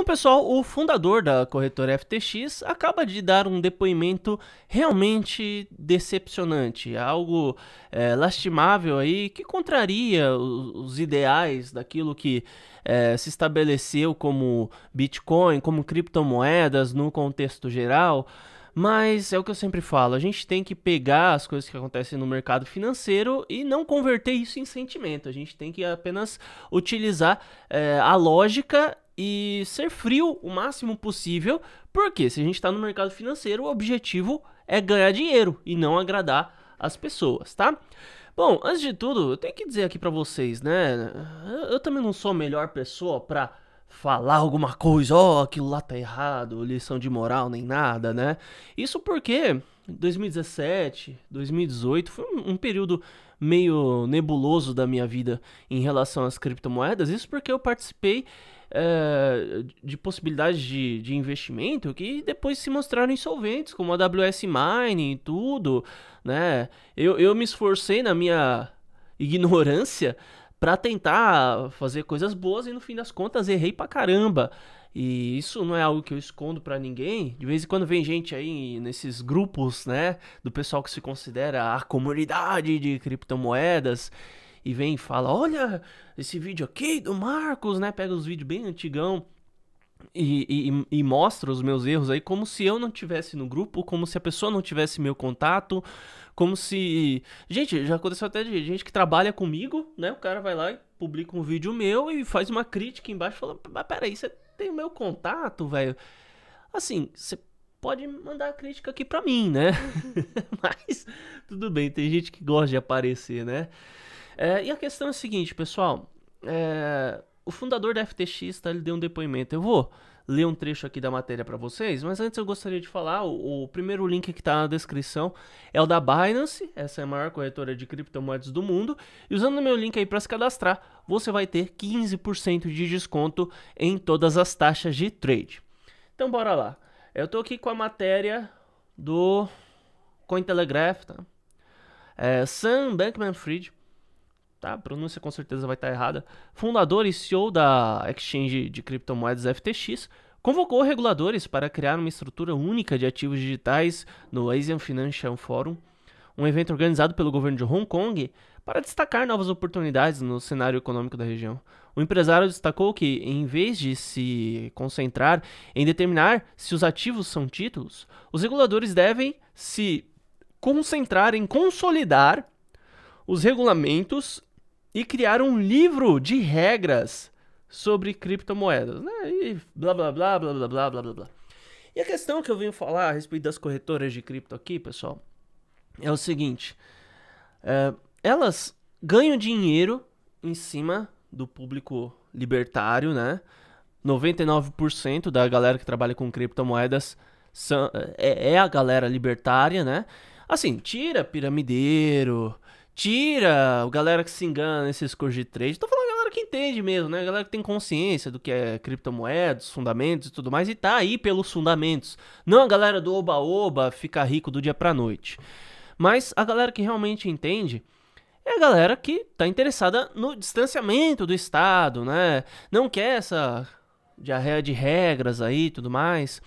Bom, pessoal, o fundador da corretora FTX acaba de dar um depoimento realmente decepcionante, algo é, lastimável aí que contraria os, os ideais daquilo que é, se estabeleceu como Bitcoin, como criptomoedas no contexto geral. Mas é o que eu sempre falo, a gente tem que pegar as coisas que acontecem no mercado financeiro e não converter isso em sentimento. A gente tem que apenas utilizar é, a lógica e ser frio o máximo possível, porque se a gente está no mercado financeiro, o objetivo é ganhar dinheiro e não agradar as pessoas, tá? Bom, antes de tudo, eu tenho que dizer aqui para vocês, né? Eu, eu também não sou a melhor pessoa para falar alguma coisa, ó, oh, aquilo lá tá errado, lição de moral nem nada, né? Isso porque 2017, 2018 foi um, um período meio nebuloso da minha vida em relação às criptomoedas. Isso porque eu participei é, de possibilidades de, de investimento que depois se mostraram insolventes, como a AWS Mining e tudo, né? Eu, eu me esforcei na minha ignorância para tentar fazer coisas boas e no fim das contas errei pra caramba. E isso não é algo que eu escondo para ninguém. De vez em quando vem gente aí nesses grupos, né, do pessoal que se considera a comunidade de criptomoedas e vem e fala: Olha esse vídeo aqui do Marcos, né? Pega os vídeos bem antigão. E, e, e, mostra os meus erros aí como se eu não tivesse no grupo, como se a pessoa não tivesse meu contato, como se. Gente, já aconteceu até de gente que trabalha comigo, né? O cara vai lá e publica um vídeo meu e faz uma crítica embaixo falando, mas peraí, você tem o meu contato, velho? Assim, você pode mandar a crítica aqui pra mim, né? Uhum. mas tudo bem, tem gente que gosta de aparecer, né? É, e a questão é a seguinte, pessoal. É, o fundador da FTX tá, ele deu um depoimento. Eu vou ler um trecho aqui da matéria para vocês, mas antes eu gostaria de falar, o, o primeiro link que está na descrição é o da Binance, essa é a maior corretora de criptomoedas do mundo, e usando o meu link aí para se cadastrar, você vai ter 15% de desconto em todas as taxas de trade. Então bora lá. Eu estou aqui com a matéria do Cointelegraph, tá? É, Sam Bankman-Fried tá? A pronúncia com certeza vai estar tá errada. Fundador e CEO da exchange de criptomoedas FTX, convocou reguladores para criar uma estrutura única de ativos digitais no Asian Financial Forum, um evento organizado pelo governo de Hong Kong para destacar novas oportunidades no cenário econômico da região. O empresário destacou que, em vez de se concentrar em determinar se os ativos são títulos, os reguladores devem se concentrar em consolidar os regulamentos e criar um livro de regras sobre criptomoedas, né? E blá blá blá blá blá blá blá blá. E a questão que eu venho falar a respeito das corretoras de cripto aqui, pessoal, é o seguinte: é, elas ganham dinheiro em cima do público libertário, né? 99% da galera que trabalha com criptomoedas são, é, é a galera libertária, né? Assim, tira piramideiro, tira o galera que se engana nesses cursos de trade. Tô falando galera que entende mesmo, né? A galera que tem consciência do que é criptomoedas, fundamentos e tudo mais, e tá aí pelos fundamentos. Não a galera do oba-oba ficar rico do dia pra noite. Mas a galera que realmente entende é a galera que tá interessada no distanciamento do Estado, né? Não quer essa diarreia de regras aí e tudo mais.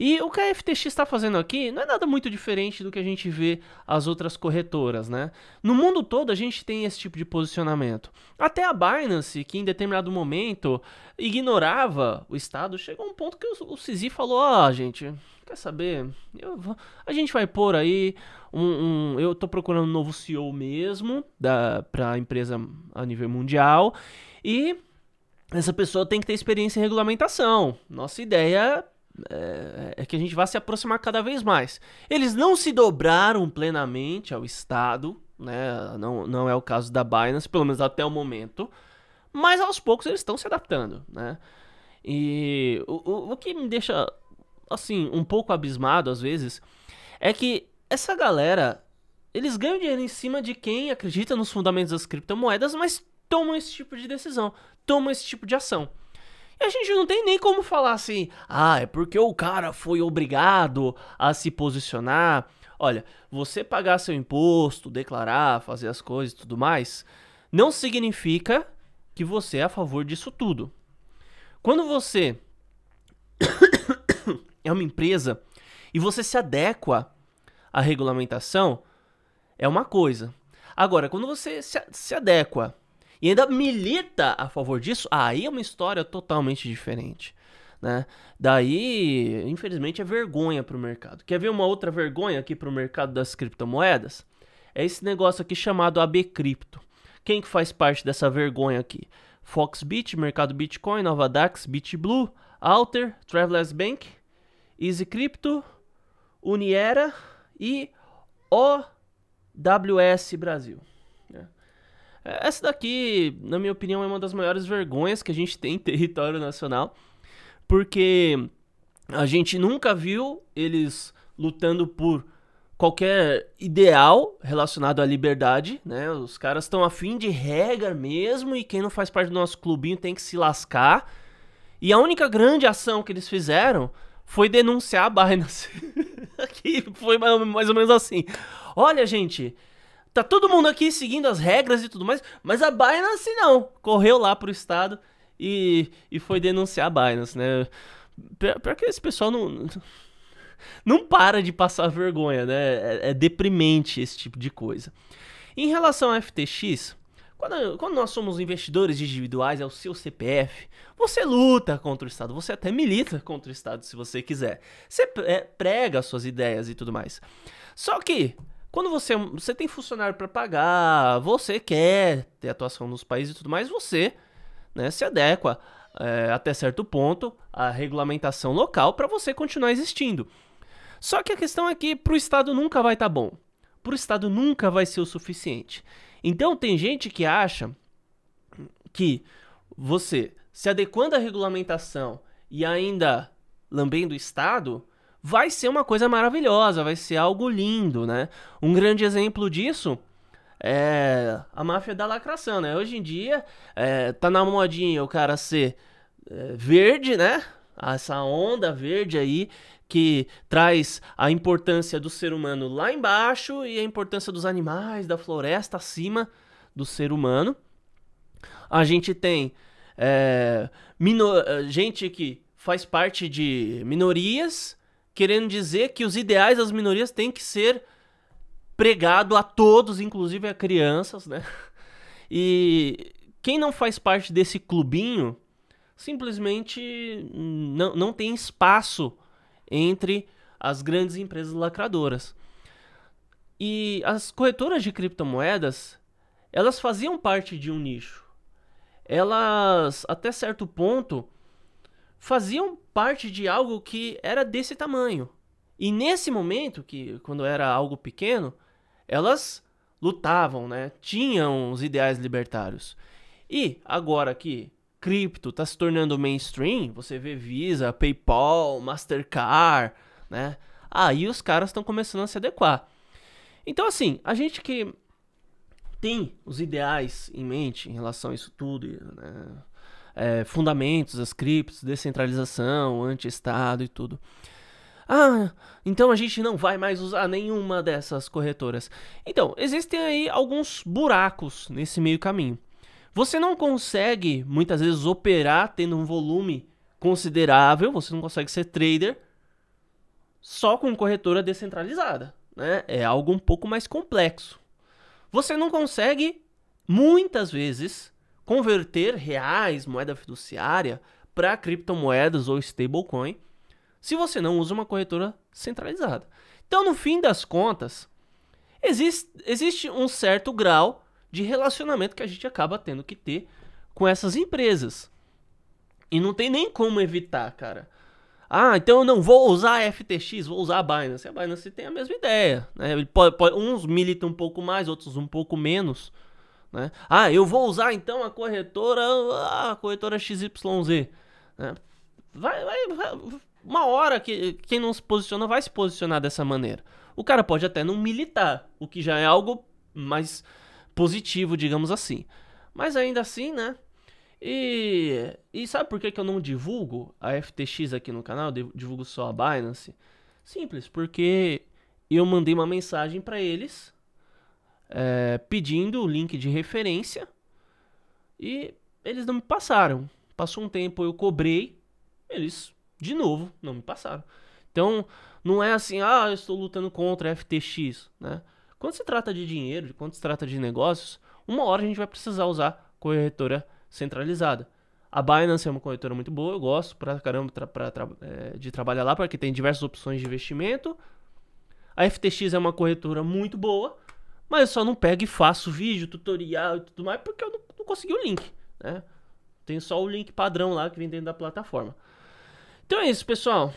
E o que a FTX está fazendo aqui não é nada muito diferente do que a gente vê as outras corretoras, né? No mundo todo a gente tem esse tipo de posicionamento. Até a Binance, que em determinado momento ignorava o Estado, chegou a um ponto que o Sisi falou: ó, oh, gente, quer saber? Vou... a gente vai pôr aí um, um, Eu tô procurando um novo CEO mesmo da, a empresa a nível mundial. E essa pessoa tem que ter experiência em regulamentação. Nossa ideia é, é, que a gente vai se aproximar cada vez mais. Eles não se dobraram plenamente ao Estado, né? Não, não é o caso da Binance, pelo menos até o momento. Mas aos poucos eles estão se adaptando, né? E o, o, o que me deixa, assim, um pouco abismado às vezes é que essa galera, eles ganham dinheiro em cima de quem acredita nos fundamentos das criptomoedas, mas tomam esse tipo de decisão, tomam esse tipo de ação. E a gente não tem nem como falar assim, ah, é porque o cara foi obrigado a se posicionar. Olha, você pagar seu imposto, declarar, fazer as coisas e tudo mais, não significa que você é a favor disso tudo. Quando você é uma empresa e você se adequa à regulamentação, é uma coisa. Agora, quando você se adequa e ainda milita a favor disso, aí é uma história totalmente diferente. Né? Daí, infelizmente, é vergonha para o mercado. Quer ver uma outra vergonha aqui para o mercado das criptomoedas? É esse negócio aqui chamado AB Cripto. Quem que faz parte dessa vergonha aqui? Foxbit, Mercado Bitcoin, Novadax, BitBlue, Alter, Travelers Bank, Easy Crypto, Uniera e OWS Brasil. Essa daqui, na minha opinião, é uma das maiores vergonhas que a gente tem em território nacional, porque a gente nunca viu eles lutando por qualquer ideal relacionado à liberdade, né? Os caras estão afim de regra mesmo e quem não faz parte do nosso clubinho tem que se lascar. E a única grande ação que eles fizeram foi denunciar a Binance. que foi mais ou menos assim. Olha, gente, Tá todo mundo aqui seguindo as regras e tudo mais, mas a Binance não. Correu lá pro Estado e, e foi denunciar a Binance, né? Pior, que esse pessoal não. Não para de passar vergonha, né? É, é deprimente esse tipo de coisa. Em relação a FTX, quando, quando, nós somos investidores individuais, é o seu CPF, você luta contra o Estado, você até milita contra o Estado se você quiser. Você é, prega suas ideias e tudo mais. Só que quando você, você tem funcionário para pagar, você quer ter atuação nos países e tudo mais, você né, se adequa é, até certo ponto à regulamentação local para você continuar existindo. Só que a questão é que para o Estado nunca vai estar tá bom. Para o Estado nunca vai ser o suficiente. Então tem gente que acha que você se adequando à regulamentação e ainda lambendo o Estado, vai ser uma coisa maravilhosa, vai ser algo lindo, né? Um grande exemplo disso é a máfia da lacração, né? Hoje em dia é, tá na modinha o cara ser é, verde, né? Essa onda verde aí que traz a importância do ser humano lá embaixo e a importância dos animais, da floresta acima do ser humano. A gente tem é, gente que faz parte de minorias querendo dizer que os ideais das minorias têm que ser pregado a todos, inclusive a crianças, né? E quem não faz parte desse clubinho simplesmente não, não tem espaço entre as grandes empresas lacradoras. E as corretoras de criptomoedas, elas faziam parte de um nicho. Elas, até certo ponto, faziam parte de algo que era desse tamanho. E nesse momento, que quando era algo pequeno, elas lutavam, né? Tinham os ideais libertários. E agora que cripto está se tornando mainstream, você vê Visa, PayPal, Mastercard, né? Aí os caras estão começando a se adequar. Então assim, a gente que tem os ideais em mente em relação a isso tudo, né? é, fundamentos, as criptos, descentralização, anti-estado e tudo. Ah, então a gente não vai mais usar nenhuma dessas corretoras. Então, existem aí alguns buracos nesse meio caminho. Você não consegue, muitas vezes, operar tendo um volume considerável, você não consegue ser trader só com corretora descentralizada. Né? É algo um pouco mais complexo. Você não consegue, muitas vezes, converter reais, moeda fiduciária, para criptomoedas ou stablecoin, se você não usa uma corretora centralizada. Então, no fim das contas, existe, existe um certo grau de relacionamento que a gente acaba tendo que ter com essas empresas. E não tem nem como evitar, cara. Ah, então eu não vou usar a FTX, vou usar a Binance. A Binance tem a mesma ideia. Né? Pode, pode, uns militam um pouco mais, outros um pouco menos. Né? Ah, eu vou usar então a corretora, ah, a corretora XYZ. Né? Vai, vai, vai, uma hora que quem não se posiciona vai se posicionar dessa maneira. O cara pode até não militar, o que já é algo mais positivo, digamos assim. Mas ainda assim, né? E, e sabe por que, que eu não divulgo a FTX aqui no canal? Eu divulgo só a Binance? Simples, porque eu mandei uma mensagem para eles é, pedindo o link de referência e eles não me passaram. Passou um tempo, eu cobrei, eles de novo não me passaram. Então, não é assim, ah, eu estou lutando contra a FTX, né? Quando se trata de dinheiro, quando se trata de negócios, uma hora a gente vai precisar usar corretora centralizada. A Binance é uma corretora muito boa, eu gosto pra caramba tra pra, é, de trabalhar lá, porque tem diversas opções de investimento. A FTX é uma corretora muito boa, mas eu só não pego e faço vídeo, tutorial e tudo mais, porque eu não, não consegui o link, né? Tem só o link padrão lá que vem dentro da plataforma. Então é isso, pessoal.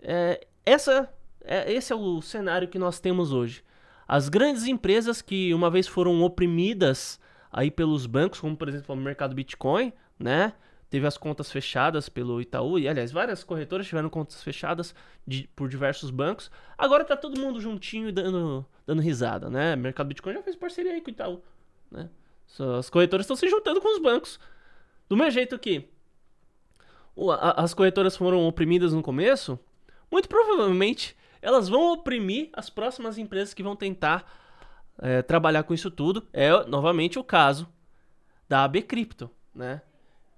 É, essa, é, esse é o cenário que nós temos hoje. As grandes empresas que uma vez foram oprimidas aí pelos bancos, como por exemplo o mercado Bitcoin, né? teve as contas fechadas pelo Itaú, e aliás, várias corretoras tiveram contas fechadas de, por diversos bancos. Agora tá todo mundo juntinho e dando, dando risada, né? O mercado Bitcoin já fez parceria aí com o Itaú, né? As corretoras estão se juntando com os bancos. Do mesmo jeito que as corretoras foram oprimidas no começo, muito provavelmente elas vão oprimir as próximas empresas que vão tentar é, trabalhar com isso tudo. É novamente o caso da AB Crypto né?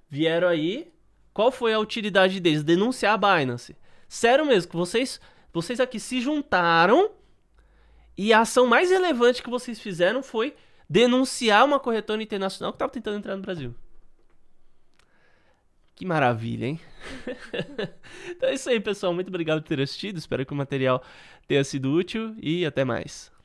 vieram aí. Qual foi a utilidade deles? Denunciar a Binance. Sério mesmo, que vocês, vocês aqui se juntaram e a ação mais relevante que vocês fizeram foi denunciar uma corretora internacional que estava tentando entrar no Brasil. Que maravilha, hein? então é isso aí, pessoal. Muito obrigado por ter assistido. Espero que o material tenha sido útil e até mais.